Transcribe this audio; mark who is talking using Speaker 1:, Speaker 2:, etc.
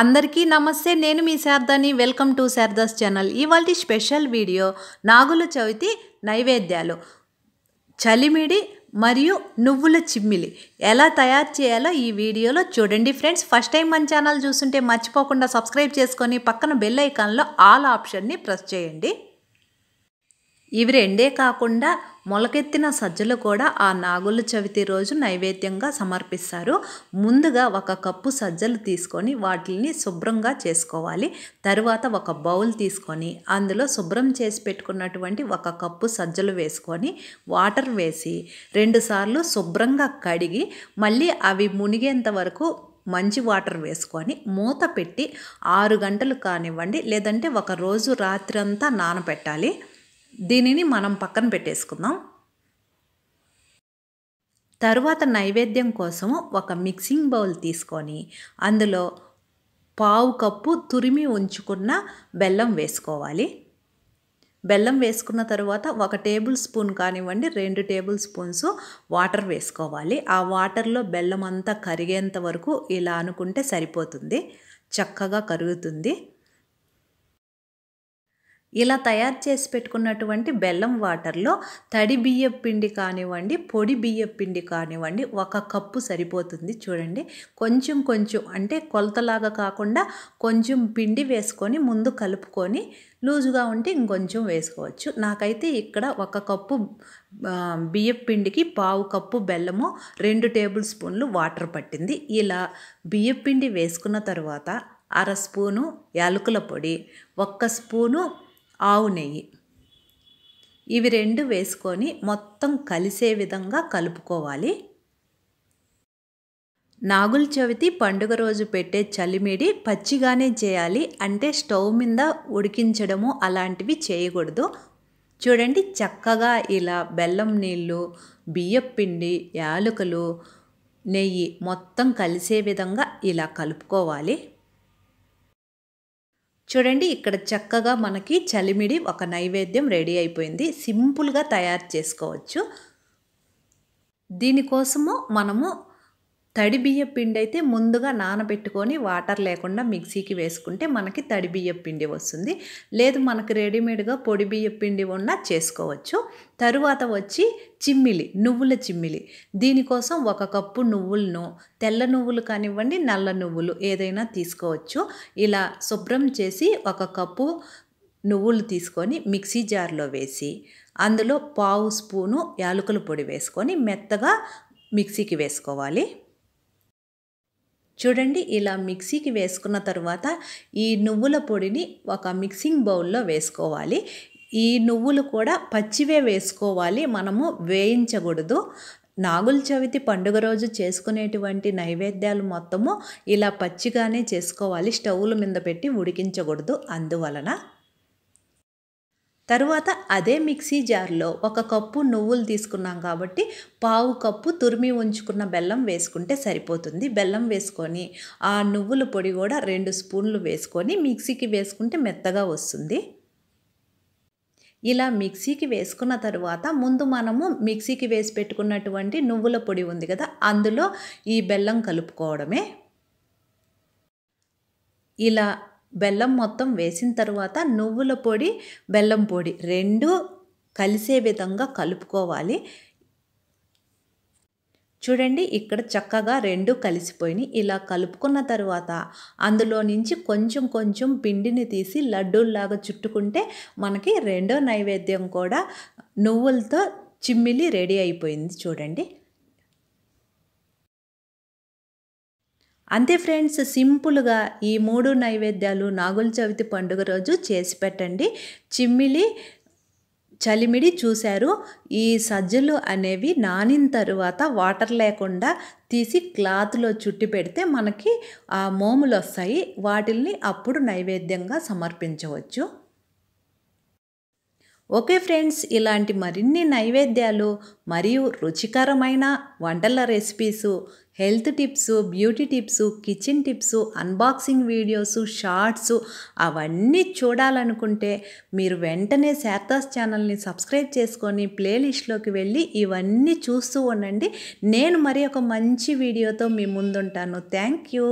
Speaker 1: అందరికీ నమస్తే నేను మీ శారదాని వెల్కమ్ టు శారదాస్ ఛానల్ ఇవాళ స్పెషల్ వీడియో నాగుల చవితి నైవేద్యాలు చలిమిడి మరియు నువ్వుల చిమ్మిలి ఎలా తయారు చేయాలో ఈ వీడియోలో చూడండి ఫ్రెండ్స్ ఫస్ట్ టైం మన ఛానల్ చూస్తుంటే మర్చిపోకుండా సబ్స్క్రైబ్ చేసుకొని పక్కన బెల్ ఐకాన్లో ఆల్ ఆప్షన్ని ప్రెస్ చేయండి ఇవి రెండే కాకుండా మొలకెత్తిన సజ్జలు కూడా ఆ నాగుల చవితి రోజు నైవేద్యంగా సమర్పిస్తారు ముందుగా ఒక కప్పు సజ్జలు తీసుకొని వాటిని శుభ్రంగా చేసుకోవాలి తరువాత ఒక బౌల్ తీసుకొని అందులో శుభ్రం చేసి పెట్టుకున్నటువంటి ఒక కప్పు సజ్జలు వేసుకొని వాటర్ వేసి రెండుసార్లు శుభ్రంగా కడిగి మళ్ళీ అవి మునిగేంత వరకు మంచి వాటర్ వేసుకొని మూత పెట్టి ఆరు గంటలు కానివ్వండి లేదంటే ఒక రోజు రాత్రి అంతా నానబెట్టాలి దీనిని మనం పక్కన పెట్టేసుకుందాం తరువాత నైవేద్యం కోసం ఒక మిక్సింగ్ బౌల్ తీసుకొని అందులో పావు కప్పు తురిమి ఉంచుకున్న బెల్లం వేసుకోవాలి బెల్లం వేసుకున్న తర్వాత ఒక టేబుల్ స్పూన్ కానివ్వండి రెండు టేబుల్ స్పూన్స్ వాటర్ వేసుకోవాలి ఆ వాటర్లో బెల్లం అంతా కరిగేంత వరకు ఇలా అనుకుంటే సరిపోతుంది చక్కగా కరుగుతుంది ఇలా తయారు చేసి పెట్టుకున్నటువంటి బెల్లం వాటర్లో తడి బియ్యం పిండి కానివ్వండి పొడి బియ్యం పిండి కానివ్వండి ఒక కప్పు సరిపోతుంది చూడండి కొంచెం కొంచెం అంటే కొలతలాగా కాకుండా కొంచెం పిండి వేసుకొని ముందు కలుపుకొని లూజుగా ఉంటే ఇంకొంచెం వేసుకోవచ్చు నాకైతే ఇక్కడ ఒక కప్పు బియ్యం పిండికి పావు కప్పు బెల్లము రెండు టేబుల్ స్పూన్లు వాటర్ పట్టింది ఇలా బియ్యం పిండి వేసుకున్న తర్వాత అర స్పూను యాలకుల పొడి ఒక్క స్పూను ఆవు నెయ్యి ఇవి రెండు వేసుకొని మొత్తం కలిసే విధంగా కలుపుకోవాలి నాగుల చవితి పండుగ రోజు పెట్టే చలిమిడి పచ్చిగానే చేయాలి అంటే స్టవ్ మీద ఉడికించడము అలాంటివి చేయకూడదు చూడండి చక్కగా ఇలా బెల్లం నీళ్ళు బియ్యపిండి యాలకులు నెయ్యి మొత్తం కలిసే విధంగా ఇలా కలుపుకోవాలి చూడండి ఇక్కడ చక్కగా మనకి చలిమిడి ఒక నైవేద్యం రెడీ అయిపోయింది సింపుల్గా తయారు చేసుకోవచ్చు దీనికోసము మనము తడి బియ్య పిండి అయితే ముందుగా నానబెట్టుకొని వాటర్ లేకుండా మిక్సీకి వేసుకుంటే మనకి తడి బియ్య పిండి వస్తుంది లేదు మనకు రెడీమేడ్గా పొడి బియ్య పిండి ఉన్నా చేసుకోవచ్చు తరువాత వచ్చి చిమ్మిలి నువ్వుల చిమ్మిలి దీనికోసం ఒక కప్పు నువ్వులను తెల్ల నువ్వులు కానివ్వండి నల్ల నువ్వులు ఏదైనా తీసుకోవచ్చు ఇలా శుభ్రం చేసి ఒక కప్పు నువ్వులు తీసుకొని మిక్సీ జార్లో వేసి అందులో పావు స్పూను యాలకుల పొడి వేసుకొని మెత్తగా మిక్సీకి వేసుకోవాలి చూడండి ఇలా మిక్సీకి వేసుకున్న తర్వాత ఈ నువ్వుల పొడిని ఒక మిక్సింగ్ బౌల్లో వేసుకోవాలి ఈ నువ్వులు కూడా పచ్చివే వేసుకోవాలి మనము వేయించకూడదు నాగుల చవితి పండుగ రోజు చేసుకునేటువంటి నైవేద్యాలు మొత్తము ఇలా పచ్చిగానే చేసుకోవాలి స్టవ్ల మీద పెట్టి ఉడికించకూడదు అందువలన తర్వాత అదే మిక్సీ జార్లో ఒక కప్పు నువ్వులు తీసుకున్నాం కాబట్టి పావు కప్పు తురిమి ఉంచుకున్న బెల్లం వేసుకుంటే సరిపోతుంది బెల్లం వేసుకొని ఆ నువ్వుల పొడి కూడా రెండు స్పూన్లు వేసుకొని మిక్సీకి వేసుకుంటే మెత్తగా వస్తుంది ఇలా మిక్సీకి వేసుకున్న తర్వాత ముందు మనము మిక్సీకి వేసి పెట్టుకున్నటువంటి నువ్వుల పొడి ఉంది కదా అందులో ఈ బెల్లం కలుపుకోవడమే ఇలా బెల్లం మొత్తం వేసిన తర్వాత నువ్వుల పొడి బెల్లం పొడి రెండు కలిసే విధంగా కలుపుకోవాలి చూడండి ఇక్కడ చక్కగా రెండు కలిసిపోయినాయి ఇలా కలుపుకున్న తర్వాత అందులో నుంచి కొంచెం కొంచెం పిండిని తీసి లడ్డూల్లాగా చుట్టుకుంటే మనకి రెండో నైవేద్యం కూడా నువ్వులతో చిమ్మిలి రెడీ అయిపోయింది చూడండి అంతే ఫ్రెండ్స్ సింపుల్గా ఈ మూడు నైవేద్యాలు నాగుల చవితి పండుగ రోజు చేసి పెట్టండి చిమ్మిలి చలిమిడి చూశారు ఈ సజ్జలు అనేవి నానిన తరువాత వాటర్ లేకుండా తీసి క్లాత్లో చుట్టి పెడితే మనకి ఆ మోములు వస్తాయి వాటిల్ని అప్పుడు నైవేద్యంగా సమర్పించవచ్చు ఓకే ఫ్రెండ్స్ ఇలాంటి మరిన్ని నైవేద్యాలు మరియు రుచికరమైన వంటల recipes health tips beauty tips kitchen tips unboxing videos shorts అవన్నీ చూడాలనుకుంటే మీరు వెంటనే శారదాస్ ఛానల్ని సబ్స్క్రైబ్ చేసుకొని ప్లేలిస్ట్లోకి వెళ్ళి ఇవన్నీ చూస్తూ ఉండండి నేను మరి ఒక మంచి వీడియోతో మీ ముందుంటాను థ్యాంక్ యూ